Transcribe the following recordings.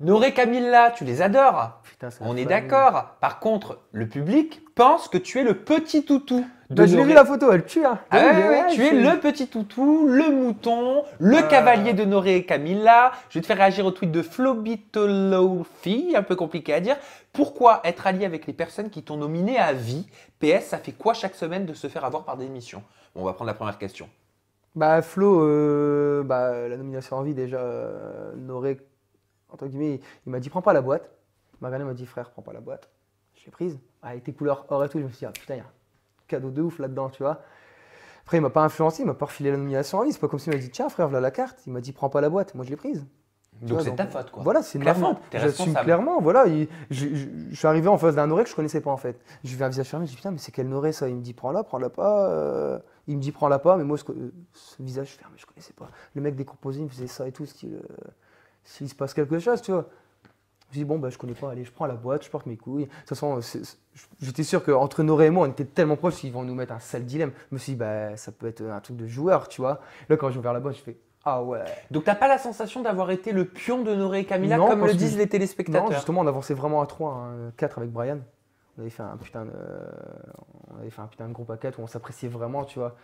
Noré Camilla, tu les adores. On est d'accord. Par contre, le public pense que tu es le petit toutou. Bah, je vu la photo, elle tue. Hein. Ah tu es le petit toutou, le mouton, le ah. cavalier de Noré et Camilla. Je vais te faire réagir au tweet de Flobitolofi, un peu compliqué à dire. Pourquoi être allié avec les personnes qui t'ont nominé à vie PS, ça fait quoi chaque semaine de se faire avoir par des émissions On va prendre la première question. Bah Flo, euh, bah, la nomination en vie déjà, euh, Noré entre guillemets, il m'a dit prends pas la boîte. mère m'a dit frère, prends pas la boîte. Je l'ai prise. Avec ah, tes couleurs or et tout, je me suis dit ah, putain, il y a un cadeau de ouf là-dedans, tu vois. Après, il m'a pas influencé, il m'a pas refilé la nomination en ligne. C'est pas comme s'il m'a dit tiens frère, voilà la carte. Il m'a dit prends pas la boîte. Moi, je l'ai prise. Donc c'est ta faute quoi. Voilà, c'est ma faute. J'assume clairement. Voilà, je, suis arrivé en face d'un noré que je connaissais pas en fait. Je vu un visage fermé, je dis putain mais c'est quel noré ça Il me dit prends-la, prends-la pas. Euh. Il me dit prends-la pas, mais moi ce, visage fermé je connaissais pas. Le mec décomposé, il faisait ça et tout, style. Euh s'il se passe quelque chose, tu vois. Je dis, bon, bah, je connais pas, allez, je prends la boîte, je porte mes couilles. De toute façon, j'étais sûr qu'entre Noré et moi, on était tellement proches qu'ils vont nous mettre un sale dilemme. Je me suis dit, bah, ça peut être un truc de joueur, tu vois. Là, quand j'ai ouvert la boîte, je fais, ah ouais. Donc, t'as pas la sensation d'avoir été le pion de Noré et Camilla, comme le disent les téléspectateurs Non, justement, on avançait vraiment à 3, 4 hein, avec Brian. On avait fait un putain de, on avait fait un putain de groupe à 4 où on s'appréciait vraiment, tu vois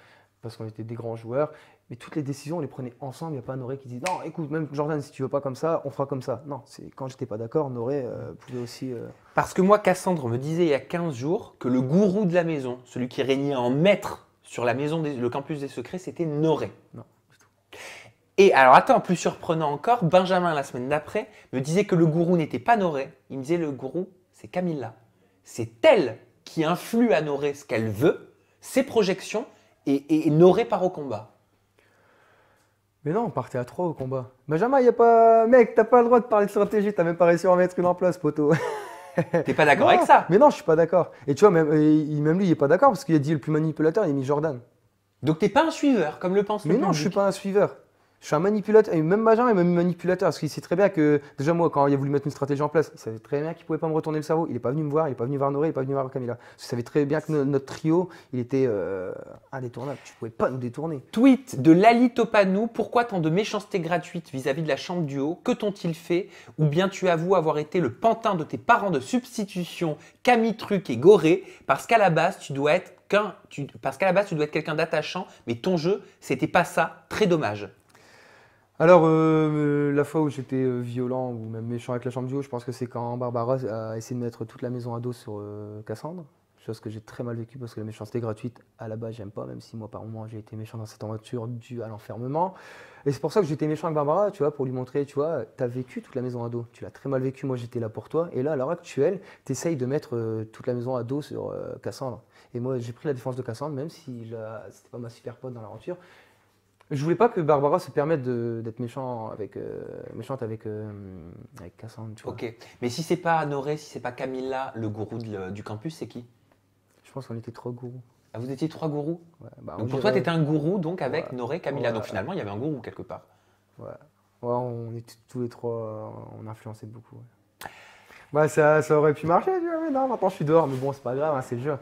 parce qu'on était des grands joueurs. Mais toutes les décisions, on les prenait ensemble. Il n'y a pas Noré qui dit non, écoute, même Jordan, si tu veux pas comme ça, on fera comme ça. Non, c'est quand j'étais pas d'accord, Noré euh, pouvait aussi. Euh, parce que moi, Cassandre me disait il y a 15 jours que le gourou de la maison, celui qui régnait en maître sur la maison, le campus des secrets, c'était Noré. Non. tout. Et alors, attends, plus surprenant encore, Benjamin, la semaine d'après, me disait que le gourou n'était pas Noré. Il me disait le gourou, c'est Camilla. C'est elle qui influe à Noré ce qu'elle veut, ses projections, et, n'aurait pas Noré au combat. Mais non, on partait à trois au combat. Benjamin, y a pas. Mec, t'as pas le droit de parler de stratégie, t'as même pas réussi à en mettre une en place, poteau. T'es pas d'accord avec ça Mais non, je suis pas d'accord. Et tu vois, euh, même, lui, il est pas d'accord parce qu'il a dit le plus manipulateur, il a mis Jordan. Donc t'es pas un suiveur, comme le pense le Mais non, je suis pas un suiveur. Je suis un manipulateur, et même Benjamin est même manipulateur, parce qu'il sait très bien que, déjà moi, quand il a voulu mettre une stratégie en place, il savait très bien qu'il ne pouvait pas me retourner le cerveau. Il n'est pas venu me voir, il n'est pas venu voir Noré, il n'est pas venu voir Camilla. Il savait très bien que notre trio, il était euh, indétournable. Tu ne pouvais pas nous détourner. Tweet de Lali Topanou Pourquoi tant de méchanceté gratuite vis-à-vis de la chambre du haut Que t'ont-ils fait Ou bien tu avoues avoir été le pantin de tes parents de substitution, Camille Truc et Goré, parce qu'à la base, tu dois être qu'un, parce qu'à la base, tu dois être quelqu'un d'attachant, mais ton jeu, c'était pas ça. Très dommage. Alors, euh, euh, la fois où j'étais euh, violent ou même méchant avec la chambre du haut, je pense que c'est quand Barbara a essayé de mettre toute la maison à dos sur Cassandre. Chose que j'ai très mal vécu parce que la méchanceté gratuite, à la base, j'aime pas, même si moi, par moment, j'ai été méchant dans cette aventure due à l'enfermement. Et c'est pour ça que j'étais méchant avec Barbara, tu vois, pour lui montrer, tu vois, t'as vécu toute la maison à dos. Tu l'as très mal vécu, moi, j'étais là pour toi. Et là, à l'heure actuelle, t'essayes de mettre toute la maison à dos sur Cassandre. Et moi, j'ai pris la défense de Cassandre, même si c'était pas ma super pote dans l'aventure je voulais pas que Barbara se permette d'être méchant avec, euh, méchante avec, euh, Cassandre. Ok. Mais si c'est pas Noré, si c'est pas Camilla, le gourou euh, du campus, c'est qui Je pense qu'on était trois gourous. Ah, vous étiez trois gourous bah, donc Pour toi, tu étais un gourou donc avec Noré, Camilla. Donc finalement, il y avait un gourou quelque part. Ouais. on était tous les trois, on influençait beaucoup. Bah, ça, ça aurait pu marcher, mais non, maintenant je suis dehors. Mais bon, c'est pas grave, hein, c'est le jeu.